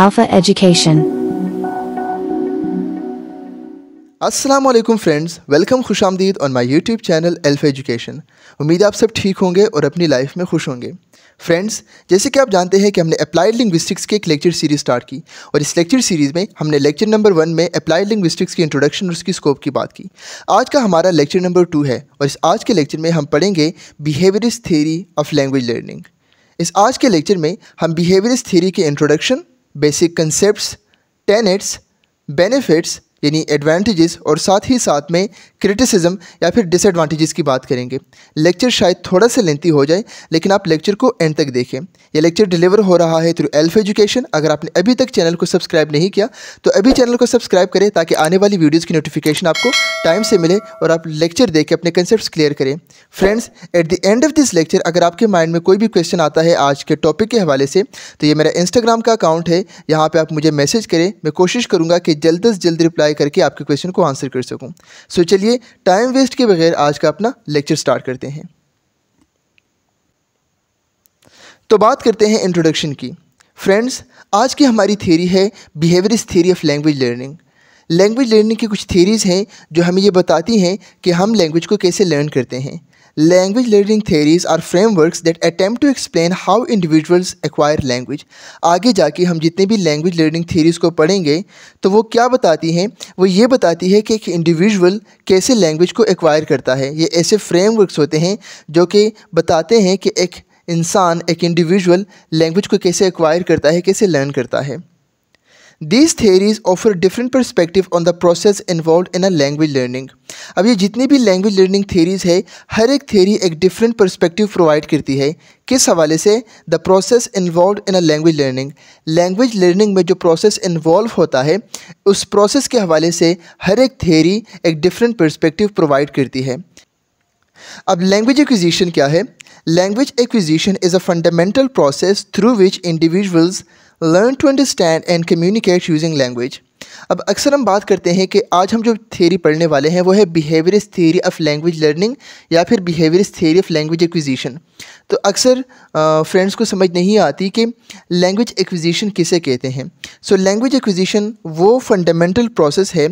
Alpha Education. असलम friends welcome खुश आमदीद on my YouTube channel elf Education उम्मीद आप सब ठीक होंगे और अपनी लाइफ में खुश होंगे फ्रेंड्स जैसे कि आप जानते हैं कि हमने अप्लाइड लिंग्विस्टिक्स की एक लेक्चर सीरीज़ स्टार्ट की और इस लेक्चर सीरीज़ में हमने लेक्चर नंबर वन में अप्लाइड लिंग्विस्टिक्स की इंट्रोडक्शन और उसकी स्कोप की बात की आज का हमारा लेक्चर नंबर टू है और इस आज के लेक्चर में हम पढ़ेंगे behaviourist theory of language learning इस आज के लेक्चर में हम बिहेवियरिस्ट थेरी के introduction basic concept tenets benefits यानी एडवांटेजेस और साथ ही साथ में क्रिटिसिज्म या फिर डिसएडवांटेजेस की बात करेंगे लेक्चर शायद थोड़ा सा लेंथी हो जाए लेकिन आप लेक्चर को एंड तक देखें यह लेक्चर डिलीवर हो रहा है थ्रू एल्फ एजुकेशन अगर आपने अभी तक चैनल को सब्सक्राइब नहीं किया तो अभी चैनल को सब्सक्राइब करें ताकि आने वाली वीडियोज़ की नोटिफिकेशन आपको टाइम से मिले और आप लेक्चर देख के अपने कंसेप्ट क्लियर करें friends at the end of this lecture अगर आपके माइंड में कोई भी क्वेश्चन आता है आज के टॉपिक के हवाले से तो ये मेरा इंस्टाग्राम का अकाउंट है यहाँ पर आप मुझे मैसेज करें मैं कोशिश करूँगा कि जल्द अज जल्द रिप्लाई करके आपके क्वेश्चन को आंसर कर सकूँ सो चलिए चलिए टाइम वेस्ट के बगैर आज का अपना लेक्चर स्टार्ट करते हैं तो बात करते हैं इंट्रोडक्शन की फ्रेंड्स आज की हमारी थ्योरी है behaviourist theory of language learning language learning की कुछ थ्योरीज़ हैं जो हमें ये बताती हैं कि हम लैंग्वेज को कैसे लर्न करते हैं Language learning theories are frameworks that attempt to explain how individuals acquire language. आगे जाके हम जितने भी language learning theories को पढ़ेंगे तो वो क्या बताती हैं वो ये बताती है कि एक individual कैसे language को acquire करता है ये ऐसे frameworks होते हैं जो कि बताते हैं कि एक इंसान एक इंडिविजुअल लैंग्वेज को कैसे एक्वायर करता है कैसे लर्न करता है these theories offer different perspective on the process involve in a language learning अब ये जितनी भी लैंग्वेज लर्निंग थेरीज है हर एक थेरी एक डिफरेंट परस्पेक्टिव प्रोवाइड करती है किस हवाले से the process involve in a language learning language learning में जो प्रोसेस इन्वॉल्व होता है उस प्रोसेस के हवाले से हर एक थेरी एक डिफरेंट परस्पेक्टिव प्रोवाइड करती है अब लैंग्वेज एक्विजिशन क्या है language acquisition is a fundamental process through which individuals learn to understand and communicate using language अब अक्सर हम बात करते हैं कि आज हम जो थ्योरी पढ़ने वाले हैं वो है behaviourist theory of language learning या फिर behaviourist theory of language acquisition तो अक्सर फ्रेंड्स को समझ नहीं आती कि लैंग्वेज एक्विजिशन किसे कहते हैं सो लैंग्वेज एक्विजिशन वो फंडामेंटल प्रोसेस है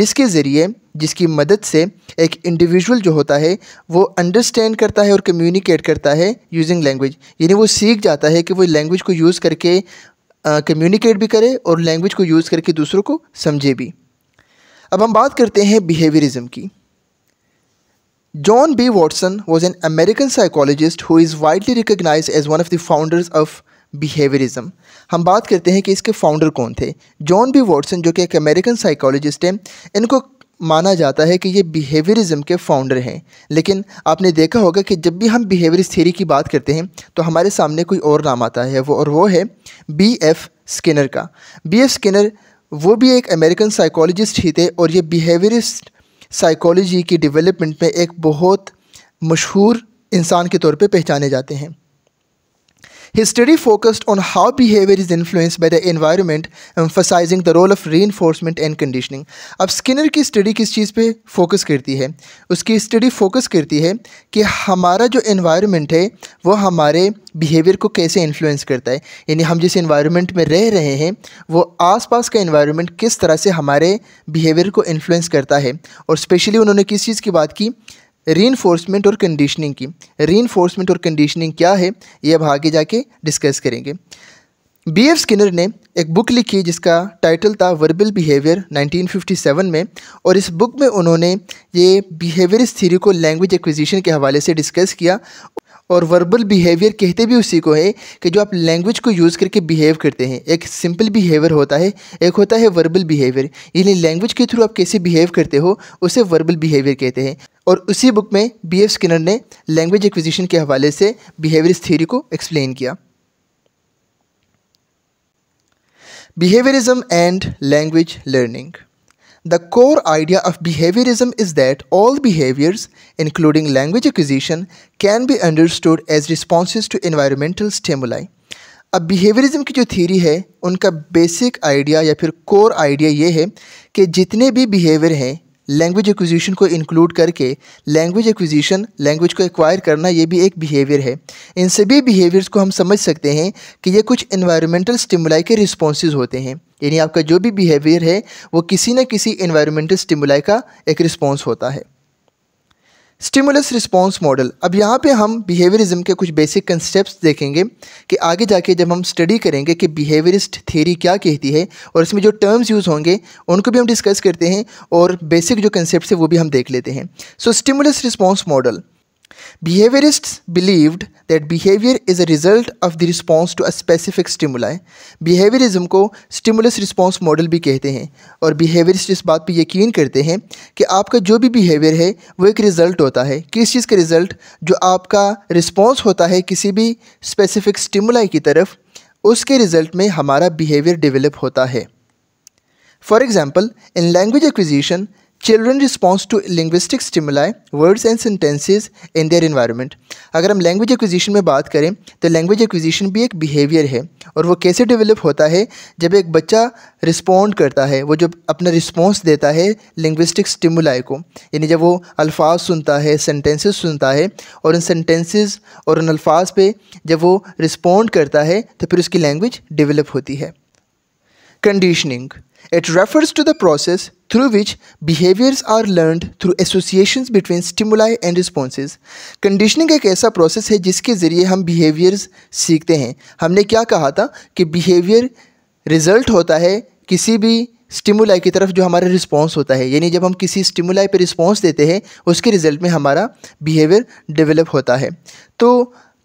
जिसके ज़रिए जिसकी मदद से एक इंडिविजुअल जो होता है वो अंडरस्टैंड करता है और कम्युनिकेट करता है यूजिंग लैंग्वेज यानी वो सीख जाता है कि वो लैंग्वेज को यूज़ करके कम्युनिकेट भी करे और लैंग्वेज को यूज़ करके दूसरों को समझे भी अब हम बात करते हैं बिहेवियरिज्म की John B Watson was an American psychologist who is widely recognise as one of the founders of behaviourism हम बात करते हैं कि इसके फाउंडर कौन थे जॉन बी वॉटसन जो कि एक अमेरिकन साइकोलॉजिस्ट हैं इनको माना जाता है कि ये बिहेवियरिज्म के फाउंडर हैं लेकिन आपने देखा होगा कि जब भी हम बिहेवियरिस्ट थ्योरी की बात करते हैं तो हमारे सामने कोई और नाम आता है वो और वो है बी एफ स्किनर का बी एफ स्किनर वो भी एक अमेरिकन साइकोलॉजिस्ट ही थे और ये बिहेवियरिस्ट साइकोलॉजी की डेवलपमेंट में एक बहुत मशहूर इंसान के तौर पे पहचाने जाते हैं His study focused on how behavior is influenced by the environment, emphasizing the role of reinforcement and conditioning. अब स्किनर की स्टडी किस चीज़ पे फोकस करती है उसकी स्टडी फोकस करती है कि हमारा जो एनवायरनमेंट है वो हमारे बिहेवियर को कैसे इन्फ्लुएंस करता है यानी हम जिस इन्वायरमेंट में रह रहे हैं वो आसपास का इन्वायरमेंट किस तरह से हमारे बिहेवियर को इन्फ्लुएंस करता है और स्पेशली उन्होंने किस चीज़ की बात की री और कंडीशनिंग की री और कंडीशनिंग क्या है ये अब आगे जाके डिस्कस करेंगे बी एफ स्किनर ने एक बुक लिखी जिसका टाइटल था वर्बल बिहेवियर 1957 में और इस बुक में उन्होंने ये बिहेवियर थ्योरी को लैंग्वेज एक्विजिशन के हवाले से डिस्कस किया और वर्बल बिहेवियर कहते भी उसी को है कि जो आप लैंग्वेज को यूज़ करके बिहेव करते हैं एक सिंपल बिहेवियर होता है एक होता है वर्बल बिहेवियर यानी लैंग्वेज के थ्रू आप कैसे बिहेव करते हो उसे वर्बल बिहेवियर कहते हैं और उसी बुक में बी एफ स्किनर ने लैंग्वेज एक्विजिशन के हवाले से बिहेवियर थ्योरी को एक्सप्लेन किया behaviourism and language learning The core idea of behaviorism is that all behaviors, including language acquisition, can be understood as responses to environmental stimuli. अब behaviourism की जो theory है उनका बेसिक आइडिया या फिर core idea ये है कि जितने भी बिहेवियर हैं लैंग्वेज एक्विजिशन को इंक्लूड करके लैंग्वेज एक्विजिशन लैंग्वेज को एक्वायर करना ये भी एक बिहेवियर है इन सभी बिहेवियर्स को हम समझ सकते हैं कि ये कुछ इन्वायरमेंटल स्टिमुलाई के रिस्पॉन्स होते हैं यानी आपका जो भी बिहेवियर है वो किसी न किसी इन्वायरमेंटल स्टिमुलाई का एक रिस्पॉन्स होता है स्टिमुलस रिस्पॉन्स मॉडल अब यहाँ पे हम बिहेवियरिज्म के कुछ बेसिक कंसेप्ट देखेंगे कि आगे जाके जब हम स्टडी करेंगे कि बिहेवियरिस्ट थेरी क्या कहती है और इसमें जो टर्म्स यूज़ होंगे उनको भी हम डिस्कस करते हैं और बेसिक जो कंसेप्ट है वो भी हम देख लेते हैं so stimulus response model Behaviorists believed that behavior is a result of the response to a specific stimuli. Behaviorism को stimulus response model भी कहते हैं और behaviorist इस बात पे यकीन करते हैं कि आपका जो भी behavior है वो एक result होता है किस चीज़ का result जो आपका response होता है किसी भी specific stimuli की तरफ उसके result में हमारा behavior develop होता है For example, in language acquisition, children response to linguistic stimuli words and sentences in their environment अगर हम लैंग्वेज एक्विजिशन में बात करें तो लैंग्वेज एक्विजिशन भी एक बिहेवियर है और वो कैसे डेवलप होता है जब एक बच्चा रिस्पॉन्ड करता है वो जब अपना रिस्पॉन्स देता है लिंग्विस्टिक स्टिमुलाई को यानी जब वो अल्फाज सुनता है सेंटेंसेस सुनता है और उन सेंटेंसेस और उन अल्फाज पे जब वो रिस्पॉन्ड करता है तो फिर उसकी लैंग्वेज डेवलप होती है Conditioning. It refers to the process through which behaviors are learned through associations between stimuli and responses. Conditioning एक ऐसा process है जिसके ज़रिए हम behaviors सीखते हैं हमने क्या कहा था कि behavior result होता है किसी भी stimuli की तरफ जो हमारा response होता है यानी जब हम किसी stimuli पर response देते हैं उसके result में हमारा behavior develop होता है तो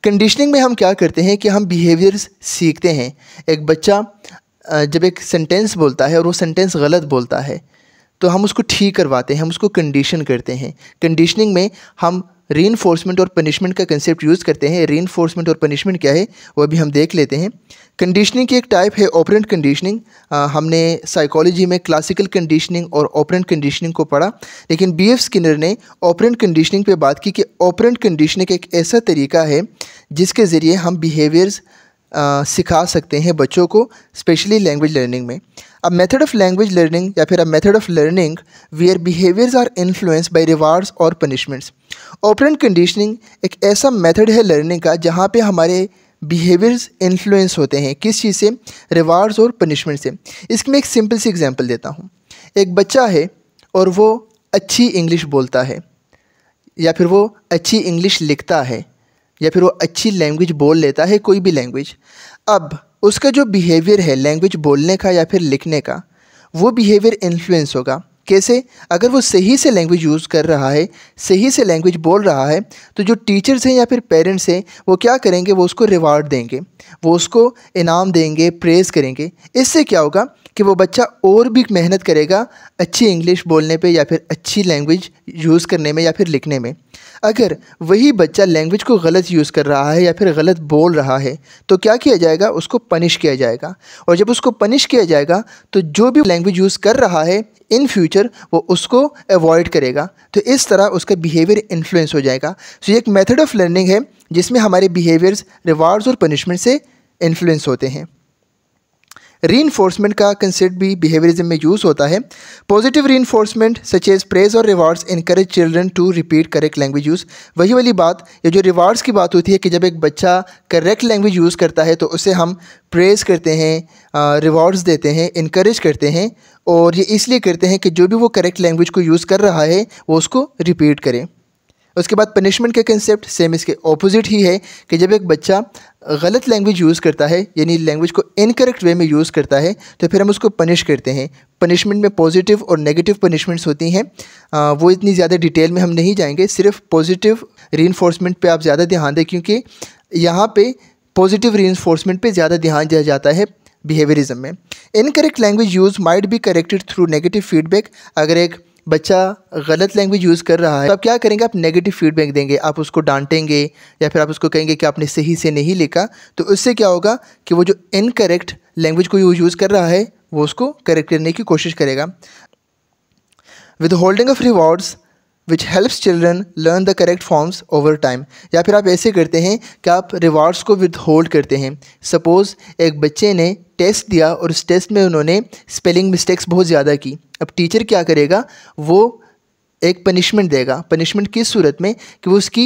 कंडीशनिंग में हम क्या करते हैं कि हम बिहेवियर्स सीखते हैं एक बच्चा जब एक सेंटेंस बोलता है और वो सेंटेंस गलत बोलता है तो हम उसको ठीक करवाते हैं हम उसको कंडीशन करते हैं कंडीशनिंग में हम री और पनिशमेंट का कंसेप्ट यूज़ करते हैं री और पनिशमेंट क्या है वह भी हम देख लेते हैं कंडीशनिंग की एक टाइप है ऑपरेंट कंडीशनिंग हमने साइकोलॉजी में क्लासिकल कंडीशनिंग और ऑपरेंट कंडीशनिंग को पढ़ा लेकिन बी एफ स्किनर ने ऑपरेंट कंडीशनिंग पे बात की कि ऑपरेंट कंडीशनिंग एक ऐसा तरीका है जिसके ज़रिए हम बिहेवियर्स आ, सिखा सकते हैं बच्चों को स्पेशली लैंग्वेज लर्निंग में अब मेथड ऑफ लैंग्वेज लर्निंग या फिर अब method of learning are behaviours are influence by rewards और पनिशमेंट्स ऑपरेंट कंडीशनिंग एक ऐसा मेथड है लर्निंग का जहाँ पे हमारे बिहेवियर्स इन्फ्लुएंस होते हैं किस चीज़ से रिवार्ड्स और पनिशमेंट से इसमें एक सिंपल सी एग्जाम्पल देता हूँ एक बच्चा है और वो अच्छी इंग्लिश बोलता है या फिर वो अच्छी इंग्लिश लिखता है या फिर वो अच्छी लैंग्वेज बोल लेता है कोई भी लैंग्वेज अब उसका जो बिहेवियर है लैंग्वेज बोलने का या फिर लिखने का वो बिहेवियर इन्फ्लुएंस होगा कैसे अगर वो सही से लैंग्वेज यूज़ कर रहा है सही से लैंग्वेज बोल रहा है तो जो टीचर्स हैं या फिर पेरेंट्स हैं वो क्या करेंगे वो उसको रिवार्ड देंगे वो उसको इनाम देंगे प्रेज़ करेंगे इससे क्या होगा कि वो बच्चा और भी मेहनत करेगा अच्छी इंग्लिश बोलने पे या फिर अच्छी लैंग्वेज यूज़ करने में या फिर लिखने में अगर वही बच्चा लैंग्वेज को गलत यूज़ कर रहा है या फिर गलत बोल रहा है तो क्या किया जाएगा उसको पनिश किया जाएगा और जब उसको पनिश किया जाएगा तो जो भी लैंग्वेज यूज़ कर रहा है इन फ्यूचर वो उसको अवॉइड करेगा तो इस तरह उसका बिहेवियर इन्फ्लुएंस हो जाएगा सो तो ये एक मेथड ऑफ लर्निंग है जिसमें हमारे बिहेवियर्स रिवार्ड्स और पनिशमेंट से इन्फ्लुएंस होते हैं री इन्फोर्समेंट का कंसेप्ट भी बिहेवियरिज्म में यूज़ होता है positive reinforcement such as praise और rewards increase children to repeat correct language use वही वाली बात ये जो रिवार्ड्स की बात होती है कि जब एक बच्चा करेक्ट लैंग्वेज यूज़ करता है तो उसे हम प्रेज़ करते हैं रिवॉर्ड्स देते हैं इनक्रेज करते हैं और ये इसलिए करते हैं कि जो भी वो करेक्ट लैंग्वेज को यूज़ कर रहा है वो उसको रिपीट करें उसके बाद पनिशमेंट का कंसेप्ट सेम इसके ऑपोजिट ही है कि जब एक बच्चा गलत लैंग्वेज यूज़ करता है यानी लैंग्वेज को इनकरेक्ट वे में यूज़ करता है तो फिर हम उसको पनिश करते हैं पनिशमेंट में पॉजिटिव और नेगेटिव पनिशमेंट्स होती हैं वो इतनी ज़्यादा डिटेल में हम नहीं जाएंगे सिर्फ पॉजिटिव री इन्फोर्समेंट आप ज़्यादा ध्यान दें क्योंकि यहाँ पर पॉजिटिव री इन्फोर्समेंट ज़्यादा ध्यान दिया जाता है बिहेवियरिज्म में incorrect language use might be corrected through negative feedback अगर एक बच्चा गलत लैंग्वेज यूज़ कर रहा है तो आप क्या करेंगे आप नेगेटिव फीडबैक देंगे आप उसको डांटेंगे या फिर आप उसको कहेंगे कि आपने सही से नहीं लिखा तो उससे क्या होगा कि वो जो इनकरेक्ट लैंग्वेज को यूज़ कर रहा है वो उसको करेक्ट करने की कोशिश करेगा withholding of rewards which helps children learn the correct forms over time या फिर आप ऐसे करते हैं कि आप रिवार्ड्स को विद होल्ड करते हैं सपोज़ एक बच्चे ने टेस्ट दिया और उस टेस्ट में उन्होंने स्पेलिंग मिस्टेक्स बहुत ज़्यादा की अब टीचर क्या करेगा वो एक पनिशमेंट देगा पनिशमेंट किस सूरत में कि वो उसकी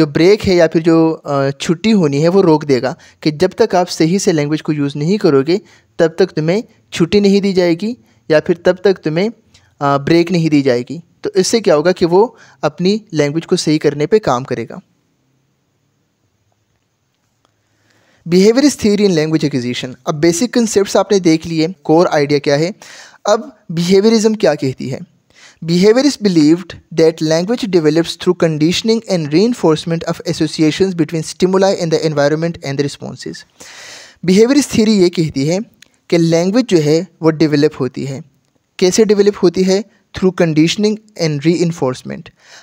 जो ब्रेक है या फिर जो छुट्टी होनी है वो रोक देगा कि जब तक आप सही से लैंग्वेज को यूज़ नहीं करोगे तब तक तुम्हें छुट्टी नहीं दी जाएगी या फिर तब तक तुम्हें ब्रेक नहीं दी जाएगी तो इससे क्या होगा कि वो अपनी लैंग्वेज को सही करने पे काम करेगा behaviourist theory in language acquisition अब बेसिक कंसेप्ट आपने देख लिए कोर आइडिया क्या है अब बिहेवियरिज्म क्या कहती है behaviourist believed that language develops through conditioning and reinforcement of association between stimuli and the environment and the responses behaviourist theory ये कहती है कि लैंग्वेज जो है वो डिवेलप होती है कैसे डिवेलप होती है थ्रू कंडीशनिंग एंड री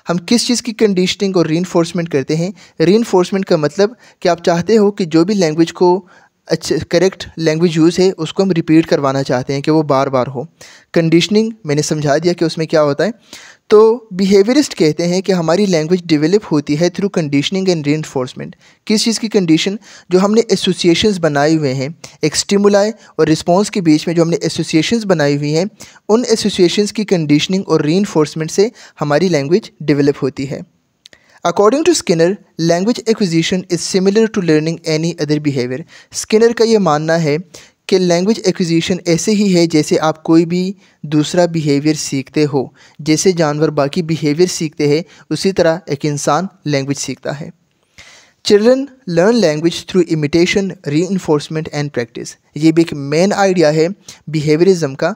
हम किस चीज़ की कंडीशनिंग और री करते हैं री का मतलब कि आप चाहते हो कि जो भी लैंग्वेज को अच्छे करेक्ट लैंग्वेज यूज़ है उसको हम रिपीट करवाना चाहते हैं कि वो बार बार हो कंडीशनिंग मैंने समझा दिया कि उसमें क्या होता है तो बिहेवियरिस्ट कहते हैं कि हमारी लैंग्वेज डेवलप होती है थ्रू कंडीशनिंग एंड री किस चीज़ की कंडीशन जो हमने एसोसिएशंस बनाए हुए हैं एक स्टिमुलाई और रिस्पॉन्स के बीच में जो हमने एसोसिएशंस बनाई हुई हैं उन एसोसिएशंस की कंडीशनिंग और री से हमारी लैंग्वेज डिवेलप होती है according to Skinner language acquisition is similar to learning any other behaviour Skinner का ये मानना है कि लैंग्वेज एक्विजिशन ऐसे ही है जैसे आप कोई भी दूसरा बिहेवियर सीखते हो जैसे जानवर बाकी बिहेवियर सीखते हैं उसी तरह एक इंसान लैंग्वेज सीखता है children learn language through imitation reinforcement and practice ये भी एक मेन आइडिया है बिहेवियरिज्म का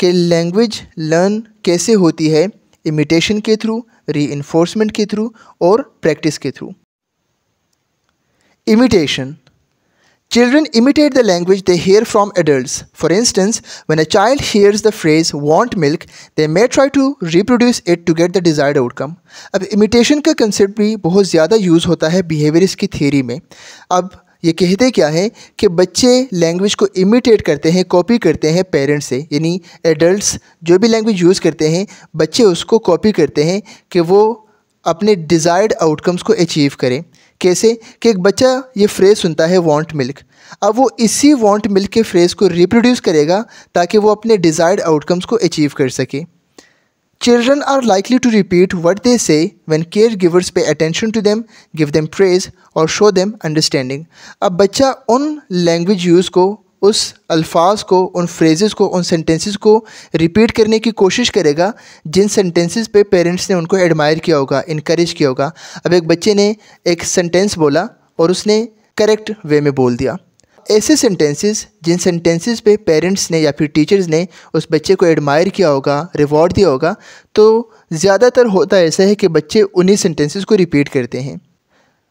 कि लैंग्वेज लर्न कैसे होती है इमिटेशन के थ्रू री इन्फोर्समेंट के थ्रू और प्रैक्टिस के through imitation Children imitate the language they hear from adults. For instance, when a child hears the phrase want milk, they may try to reproduce it to get the desired outcome. अब imitation का concept भी बहुत ज़्यादा use होता है behaviorist की theory में अब ये कहते क्या है कि बच्चे लैंग्वेज को इमिटेट करते हैं कॉपी करते हैं पेरेंट्स से यानी एडल्ट्स जो भी लैंग्वेज यूज़ करते हैं बच्चे उसको कॉपी करते हैं कि वो अपने डिज़ायर्ड आउटकम्स को अचीव करें कैसे कि एक बच्चा ये फ्रेज़ सुनता है वांट मिल्क अब वो इसी वांट मिल्क के फ्रेज़ को रिप्रोड्यूस करेगा ताकि वो अपने डिज़ायर्ड आउटकम्स को अचीव कर सके children are likely to repeat what they say when caregivers pay attention to them give them praise और शो देम अंडरस्टैंडिंग अब बच्चा उन लैंग्वेज यूज़ को उस अल्फाज को उन फ्रेजेस को उन सेंटेंसेस को रिपीट करने की कोशिश करेगा जिन सेंटेंसेस पे पेरेंट्स ने उनको एडमायर किया होगा इनक्रेज किया होगा अब एक बच्चे ने एक सेंटेंस बोला और उसने करेक्ट वे में बोल दिया ऐसे सेंटेंसेस जिन सेंटेंसेस पे पेरेंट्स ने या फिर टीचर्स ने उस बच्चे को एडमायर किया होगा रिवॉर्ड दिया होगा तो ज़्यादातर होता ऐसा है कि बच्चे उन्हीं सेंटेंसेस को रिपीट करते हैं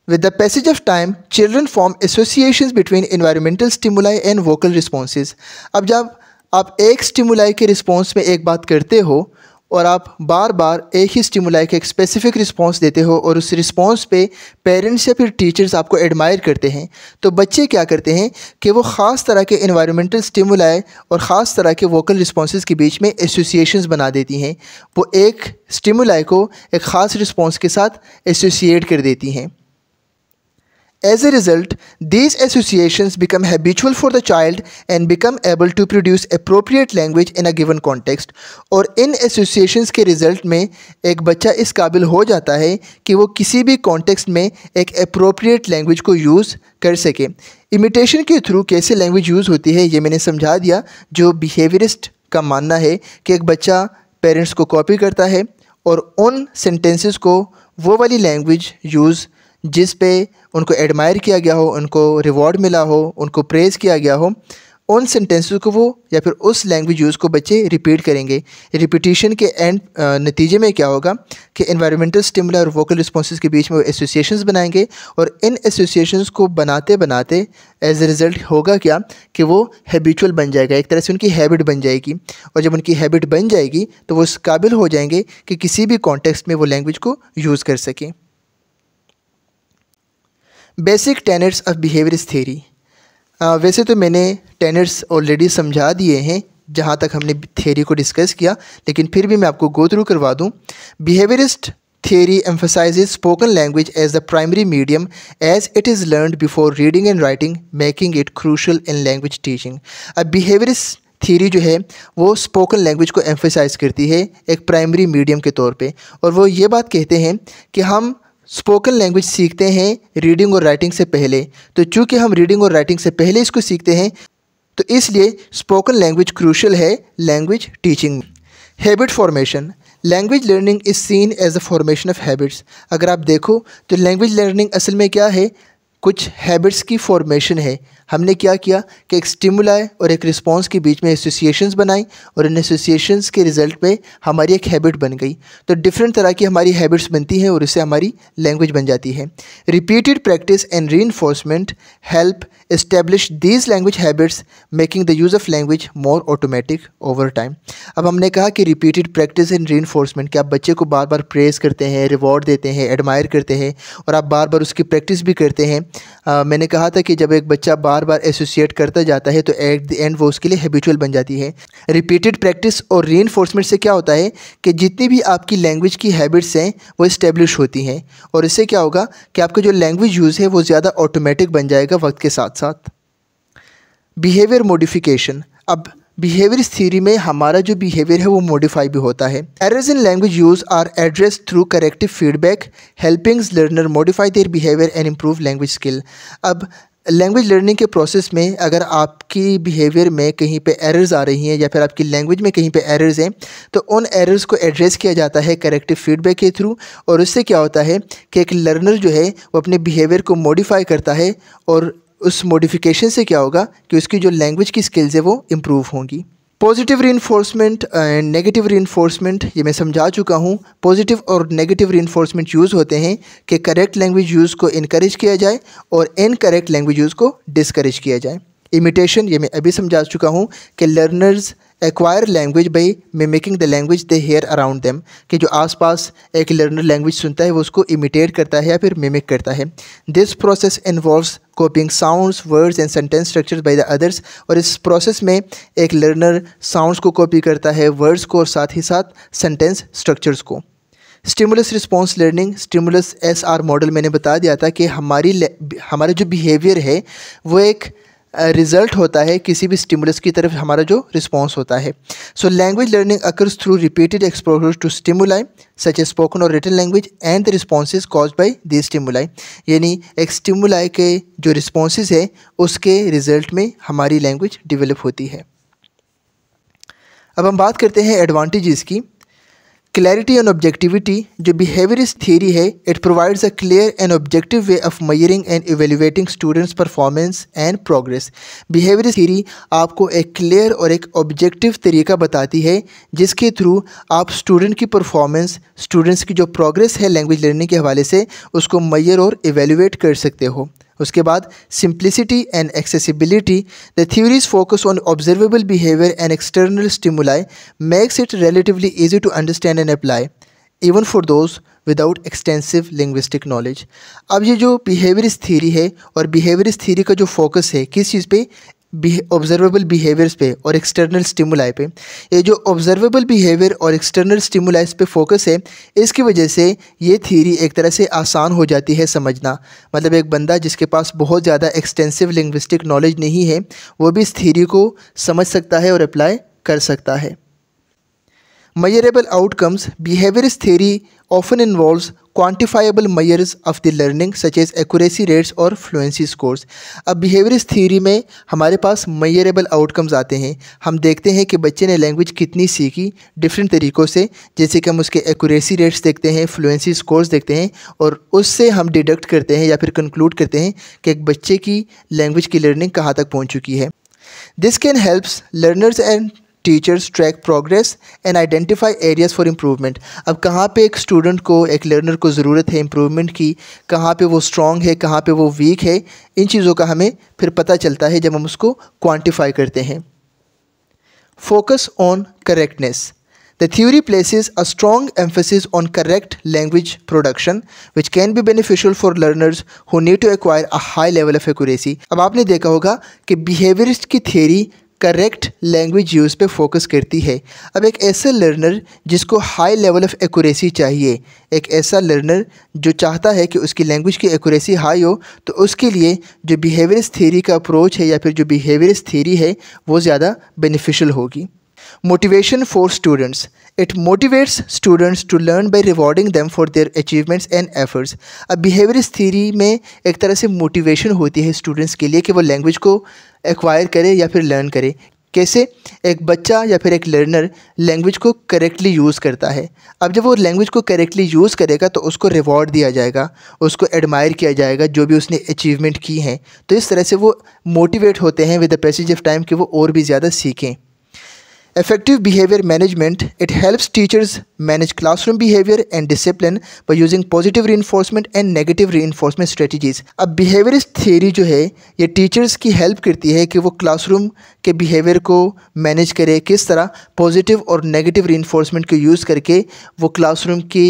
with the passage of time children form association between environmental stimuli and vocal response अब जब आप एक स्टिमुलाई के रिस्पॉन्स में एक बात करते हो और आप बार बार एक ही स्टिमुलाई के एक स्पेसिफिक रिस्पॉन्स देते हो और उस रिस्पॉन्स पे पेरेंट्स या फिर टीचर्स आपको एडमायर करते हैं तो बच्चे क्या करते हैं कि वो ख़ास तरह के इन्वायरमेंटल स्टिमुलाई और ख़ास तरह के वोकल रिस्पॉन्स के बीच में एसोसिएशंस बना देती हैं वो एक स्टिमुलाई को एक ख़ास रिस्पॉन्स के साथ एसोसिएट कर देती हैं As a result, these associations become habitual for the child and become able to produce appropriate language in a given context. और इन associations के result में एक बच्चा इस काबिल हो जाता है कि वो किसी भी context में एक appropriate language को use कर सके Imitation के through कैसे language use होती है ये मैंने समझा दिया जो behaviorist का मानना है कि एक बच्चा parents को copy करता है और उन सेंटेंसेस को वो वाली लैंग्वेज यूज़ जिस पे उनको एडमायर किया गया हो उनको रिवॉर्ड मिला हो उनको प्रेज़ किया गया हो उन सेंटेंसेस को वो या फिर उस लैंग्वेज यूज़ को बच्चे रिपीट करेंगे रिपीटिशन के एंड नतीजे में क्या होगा कि इन्वायरमेंटल स्टिमुलर और वोकल रिस्पॉन्स के बीच में वो एसोसिएशंस बनाएंगे और इन एसोसिएशंस को बनाते बनाते एज ए रिज़ल्ट होगा क्या कि वो हैबिचुअल बन जाएगा एक तरह से उनकी हैबिट बन जाएगी और जब उनकी हैबिट बन जाएगी तो वो इस काबिल हो जाएंगे कि किसी भी कॉन्टेक्स्ट में वो लैंग्वेज को यूज़ कर सकें basic tenets of behaviourist theory वैसे तो मैंने टेनर्स ऑलरेडी समझा दिए हैं जहाँ तक हमने थेरी को डिस्कस किया लेकिन फिर भी मैं आपको गो थ्रू करवा दूँ behaviourist theory emphasise spoken language as the primary medium as it is learn before reading and writing making it crucial in language teaching अब बिहेवियर्स थीरी जो है वो स्पोकन लैंग्वेज को एम्फोसाइज करती है एक प्राइमरी मीडियम के तौर पे और वो ये बात कहते हैं कि हम स्पोकन लैंग्वेज सीखते हैं रीडिंग और राइटिंग से पहले तो चूँकि हम रीडिंग और राइटिंग से पहले इसको सीखते हैं तो इसलिए स्पोकन लैंग्वेज क्रूशल है language teaching habit formation language learning is seen as a formation of habits अगर आप देखो तो लैंग्वेज लर्निंग असल में क्या है कुछ हैबिट्स की फॉर्मेशन है हमने क्या किया कि एक स्टिमुलाई और एक रिस्पॉन्स के बीच में एसोसिएशंस बनाई और इन एसोसिएशंस के रिज़ल्ट में हमारी एक हैबिट बन गई तो डिफरेंट तरह की हमारी हैबिट्स बनती हैं और इससे हमारी लैंग्वेज बन जाती है रिपीटेड प्रैक्टिस एंड री help establish these language habits making the use of language more automatic over time अब हमने कहा कि रिपीटेड प्रैक्टिस एंड री कि आप बच्चे को बार बार प्रेस करते हैं रिवॉर्ड देते हैं एडमायर करते हैं और आप बार बार उसकी प्रैक्टिस भी करते हैं आ, मैंने कहा था कि जब एक बच्चा बार बार बार एसोसिएट करता जाता है तो एट द एंड वो उसके लिए हैबिचुअल बन जाती है रिपीटेड प्रैक्टिस और री से क्या होता है कि जितनी भी आपकी लैंग्वेज की हैबिट्स हैं वो इस्टेब्लिश होती हैं और इससे क्या होगा कि आपका जो लैंग्वेज यूज़ है वो ज़्यादा ऑटोमेटिक बन जाएगा वक्त के साथ साथ बिहेवियर मोडिफिकेशन अब बिहेवियर थ्योरी में हमारा जो बिहेवियर है वो मॉडिफाई भी होता है errors in language use are address through corrective feedback helping learner modify their behaviour and improve language skill अब लैंग्वेज लर्निंग के प्रोसेस में अगर आपकी बिहेवियर में कहीं पे एरर्स आ रही हैं या फिर आपकी लैंग्वेज में कहीं पे एरर्स हैं तो उन एरर्स को एड्रेस किया जाता है करेक्टिव फीडबैक के थ्रू और उससे क्या होता है कि एक लर्नर जो है वो अपने बिहेवियर को मॉडिफाई करता है और उस मॉडिफिकेशन से क्या होगा कि उसकी जो लैंग्वेज की स्किल्स है वो इम्प्रूव होंगी पॉजिटिव री एंड नेगेटिव री ये मैं समझा चुका हूँ पॉजिटिव और नेगेटिव री यूज़ होते हैं कि करेक्ट लैंग्वेज यूज़ को इनक्रेज किया जाए और इनकरेक्ट लैंग्वेज यूज़ को डिसक्रेज किया जाए इमिटेशन ये मैं अभी समझा चुका हूँ कि learners acquire language by making the language they hear around them कि जो आसपास एक लर्नर लैंग्वेज सुनता है वो उसको इमिटेट करता है या फिर मेमिक करता है this process involve copying sounds words and sentence structure by the others और इस प्रोसेस में एक लर्नर साउंड्स को कॉपी करता है वर्ड्स को और साथ ही साथ सेंटेंस स्ट्रक्चर्स को stimulus response learning stimulus S R model मैंने बता दिया था कि हमारी हमारा जो बिहेवियर है वो एक रिजल्ट होता है किसी भी स्टिमुलस की तरफ हमारा जो रिस्पॉन्स होता है so language learning occurs through repeated exposure to stimuli such a spoken और written language and the responses caused by the stimuli यानी एक स्टिमुलाई के जो रिस्पॉन्सेज है उसके रिजल्ट में हमारी लैंग्वेज डिवेलप होती है अब हम बात करते हैं एडवांटेजेस की क्लैरिटी एंड ऑब्जेक्टिविटी जो बिहेवियरिस्ट थियरी है it provides a clear and objective way of measuring and evaluating students performance and progress behaviourist theory आपको एक क्लियर और एक ऑब्जेक्टिव तरीका बताती है जिसके थ्रू आप स्टूडेंट की परफॉर्मेंस स्टूडेंट्स की जो प्रोग्रेस है लैंग्वेज लर्निंग के हवाले से उसको मयर और इवेल्युएट कर सकते हो उसके बाद simplicity and accessibility the theories focus on observable behaviour and external stimuli makes it relatively easy to understand and apply even for those without extensive linguistic knowledge अब ये जो बिहेवियर्स थ्योरी है और बिहेवियर्स थ्योरी का जो focus है किस चीज़ पे ऑब्जर्वेबल बिहेवियर्स पे और एक्सटर्नल स्टिमुलाई पे ये जो ऑब्जर्वेबल बिहेवियर और एक्सटर्नल स्टिमुलाइस पे फोकस है इसकी वजह से ये थीरी एक तरह से आसान हो जाती है समझना मतलब एक बंदा जिसके पास बहुत ज़्यादा एक्सटेंसिव लिंग्विस्टिक नॉलेज नहीं है वो भी इस थीरी को समझ सकता है और अप्लाई कर सकता है measurable outcomes behaviourist theory often involve quantifiable measures of the learning such as accuracy rates और फ्लुएंसी स्कोर्स अब behaviorist theory में हमारे पास मयरेबल आउटकम्स आते हैं हम देखते हैं कि बच्चे ने लैंग्वेज कितनी सीखी डिफरेंट तरीक़ों से जैसे कि हम उसके एक्यूरेसी रेट्स देखते हैं फ्लुएंसी स्कोर्स देखते हैं और उससे हम डिडक्ट करते हैं या फिर कंक्लूड करते हैं कि एक बच्चे की लैंग्वेज की लर्निंग कहाँ तक पहुँच चुकी है this can helps learners and teachers track progress and identify areas for improvement अब कहाँ पे एक स्टूडेंट को एक लर्नर को ज़रूरत है इम्प्रूवमेंट की कहाँ पे वो स्ट्रॉन्ग है कहाँ पे वो वीक है इन चीज़ों का हमें फिर पता चलता है जब हम उसको क्वान्टिफाई करते हैं focus on correctness the theory places a strong emphasis on correct language production which can be beneficial for learners who need to acquire a high level of accuracy अब आपने देखा होगा कि बिहेवियरिस्ट की थ्योरी करेक्ट लैंग्वेज यूज़ पे focus करती है अब एक ऐसे लर्नर जिसको हाई लेवल ऑफ़ एक्यूरेसी चाहिए एक ऐसा लर्नर जो चाहता है कि उसकी लैंग्वेज की एक्यूरेसी हाई हो तो उसके लिए जो बिहेवियर्स थ्योरी का अप्रोच है या फिर जो बिहेवियर्स थ्योरी है वो ज़्यादा बेनिफिशियल होगी Motivation for students. It motivates students to learn by rewarding them for their achievements and efforts. अब बिहेवियरिस्ट थ्योरी में एक तरह से मोटिवेशन होती है स्टूडेंट्स के लिए कि वो लैंग्वेज को एक्वायर करे या फिर लर्न करे कैसे एक बच्चा या फिर एक लर्नर लैंग्वेज को करेक्टली यूज़ करता है अब जब वो लैंग्वेज को करेक्टली यूज़ करेगा तो उसको रिवॉर्ड दिया जाएगा उसको एडमायर किया जाएगा जो भी उसने अचीवमेंट की हैं तो इस तरह से वो मोटिवेट होते हैं with the passage of time कि वो और भी ज़्यादा सीखें Effective behavior management it helps teachers manage classroom behavior and discipline by using positive reinforcement and negative reinforcement strategies. अब behaviorist theory jo hai ye teachers ki help karti hai ki wo classroom ke behavior ko manage kare kis tarah positive aur negative reinforcement ko use karke wo classroom ki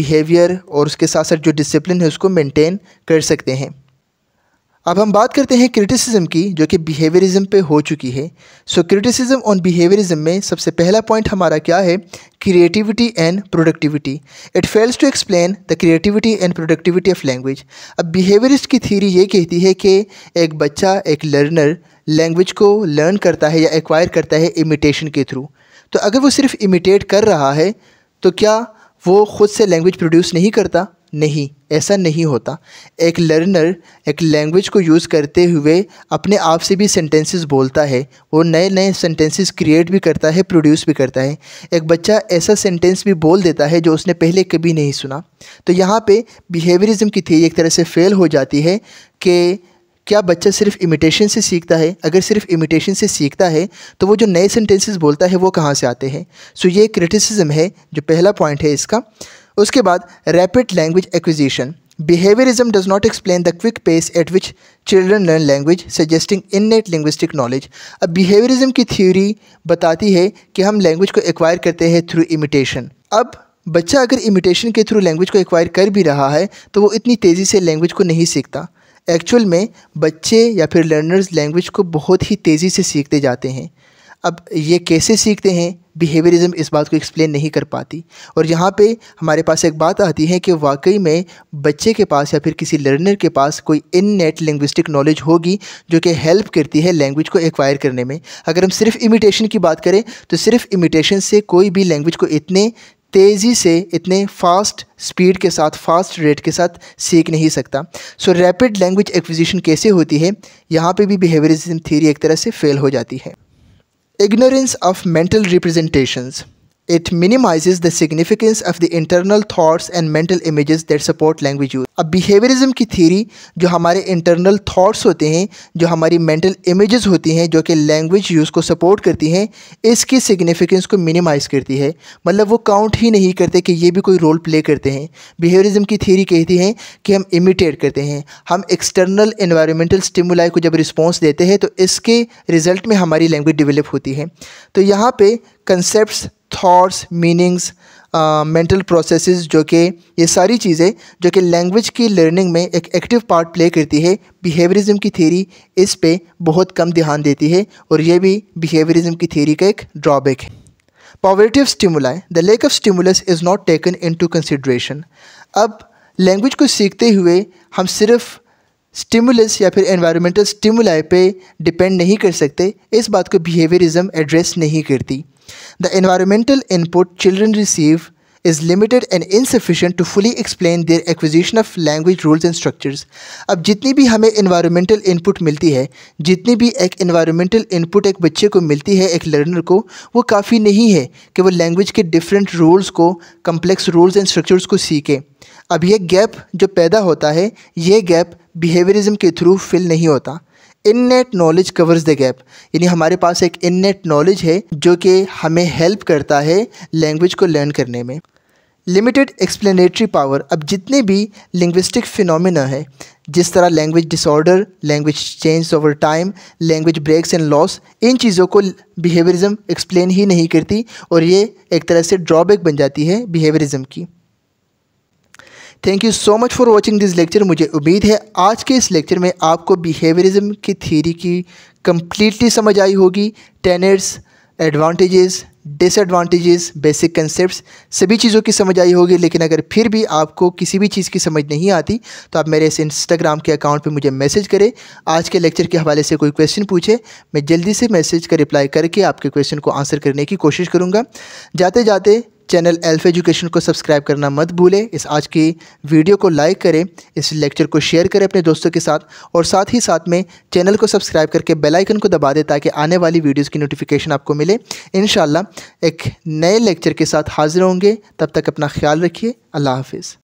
behavior aur uske sath sath jo discipline hai usko maintain kar sakte hain अब हम बात करते हैं criticism की जो कि behaviourism पे हो चुकी है सो क्रिटिसिज्म ऑन बिहेवियरिज्म में सबसे पहला पॉइंट हमारा क्या है creativity and productivity it fails to explain the creativity and productivity of language अब बिहेवियरिस्ट की थीरी ये कहती है कि एक बच्चा एक लर्नर लैंग्वेज को लर्न करता है या एक्वायर करता है इमिटेशन के थ्रू तो अगर वो सिर्फ इमिटेट कर रहा है तो क्या वो ख़ुद से लैंग्वेज प्रोड्यूस नहीं करता नहीं ऐसा नहीं होता एक लर्नर एक लैंग्वेज को यूज़ करते हुए अपने आप से भी सेंटेंसेस बोलता है वो नए नए सेंटेंसेस क्रिएट भी करता है प्रोड्यूस भी करता है एक बच्चा ऐसा सेंटेंस भी बोल देता है जो उसने पहले कभी नहीं सुना तो यहाँ पे बिहेवियरिज्म की थी एक तरह से फेल हो जाती है कि क्या बच्चा सिर्फ इमिटेशन से सीखता है अगर सिर्फ इमिटेशन से सीखता है तो वो जो नए सेंटेंसेस बोलता है वो कहाँ से आते हैं सो so ये क्रिटिसिज्म है जो पहला पॉइंट है इसका उसके बाद rapid language acquisition does not explain the quick pace at which children learn language suggesting innate linguistic knowledge अब बिहेवियरिज्म की थ्योरी बताती है कि हम लैंग्वेज को एक्वायर करते हैं थ्रू इमिटेशन अब बच्चा अगर इमिटेशन के थ्रू लैंग्वेज को एक्वायर कर भी रहा है तो वो इतनी तेज़ी से लैंग्वेज को नहीं सीखता एक्चुअल में बच्चे या फिर लर्नर्स लैंग्वेज को बहुत ही तेज़ी से सीखते जाते हैं अब ये कैसे सीखते हैं बिहेवियरिज्म इस बात को एक्सप्लेन नहीं कर पाती और यहाँ पे हमारे पास एक बात आती है कि वाकई में बच्चे के पास या फिर किसी लर्नर के पास कोई इन नेट लिंग्विस्टिक नॉलेज होगी जो कि हेल्प करती है लैंग्वेज को एक्वायर करने में अगर हम सिर्फ इमिटेशन की बात करें तो सिर्फ इमिटेशन से कोई भी लैंग्वेज को इतने तेज़ी से इतने फास्ट स्पीड के साथ फास्ट रेट के साथ सीख नहीं सकता सो रैपिड लैंग्वेज एक्विजिशन कैसे होती है यहाँ पे भी बिहेवियरिज्म थ्योरी एक तरह से फेल हो जाती है ignorance of mental representations It minimizes the significance of the internal thoughts and mental images that support language use. अब बिहेवियरिज्म की थीरी जो हमारे इंटरनल थाट्स होते हैं जो हमारी मेंटल इमेजेस होती हैं जो कि लैंग्वेज यूज़ को सपोर्ट करती हैं इसकी सिग्निफिकेंस को मिनिमाइज़ करती है मतलब वो काउंट ही नहीं करते कि ये भी कोई रोल प्ले करते हैं बिहेवियरिज्म की थीरी कहती है कि हम इमिटेट करते हैं हम एक्सटर्नल इन्वायरमेंटल स्टिमुलाई को जब रिस्पॉन्स देते हैं तो इसके रिज़ल्ट में हमारी लैंग्वेज डिवेलप होती है तो यहाँ पर concept thoughts meanings mental processes जो कि ये सारी चीज़ें जो कि लैंग्वेज की लर्निंग में एक एक्टिव पार्ट प्ले करती है बिहेवियरिज्म की थ्योरी इस पे बहुत कम ध्यान देती है और ये भी बिहेवियरिज्म की थ्योरी का एक ड्रॉबैक है poverty of the lack of stimulus is not taken into consideration अब लैंग्वेज को सीखते हुए हम सिर्फ स्टिमुलस या फिर एनवायरमेंटल स्टिमुलाई पे डिपेंड नहीं कर सकते इस बात को बिहेवियरिज्म एड्रेस नहीं करती The environmental input children receive is limited and insufficient to fully explain their acquisition of language rules and structures. अब जितनी भी हमें environmental input मिलती है जितनी भी एक environmental input एक बच्चे को मिलती है एक लर्नर को वो काफ़ी नहीं है कि वो लैंग्वेज के डिफरेंट रूल्स को कम्प्लेक्स रूल्स एंड स्ट्रक्चर्स को सीखे अब यह गैप जो पैदा होता है ये गैप बिहेवियरिज्म के थ्रू फिल नहीं होता innate knowledge covers the gap यानी हमारे पास एक इननेट नॉलेज है जो कि हमें हेल्प करता है लैंग्वेज को लर्न करने में लिमिटेड एक्सप्लेनेटरी पावर अब जितने भी लिंग्विस्टिक फिनोमिना है जिस तरह language disorder language change over time language breaks and loss इन चीज़ों को बिहेवियरिज्म एक्सप्लेन ही नहीं करती और ये एक तरह से ड्रॉबैक बन जाती है बिहेवियरिज्म की thank you so much for watching this lecture मुझे उम्मीद है आज के इस लेक्चर में आपको बिहेवियरिज्म की थीरी की कम्प्लीटली समझ आई होगी tenors advantages disadvantages basic concept सभी चीज़ों की समझ आई होगी लेकिन अगर फिर भी आपको किसी भी चीज़ की समझ नहीं आती तो आप मेरे इस इंस्टाग्राम के अकाउंट पे मुझे मैसेज करें आज के लेक्चर के हवाले से कोई क्वेश्चन पूछे मैं जल्दी से मैसेज का रिप्लाई करके आपके क्वेश्चन को आंसर करने की कोशिश करूँगा जाते जाते चैनल एल्फ एजुकेशन को सब्सक्राइब करना मत भूलें इस आज की वीडियो को लाइक करें इस लेक्चर को शेयर करें अपने दोस्तों के साथ और साथ ही साथ में चैनल को सब्सक्राइब करके बेल आइकन को दबा दें ताकि आने वाली वीडियोस की नोटिफिकेशन आपको मिले इन एक नए लेक्चर के साथ हाजिर होंगे तब तक अपना ख्याल रखिए अल्लाह हाफिज़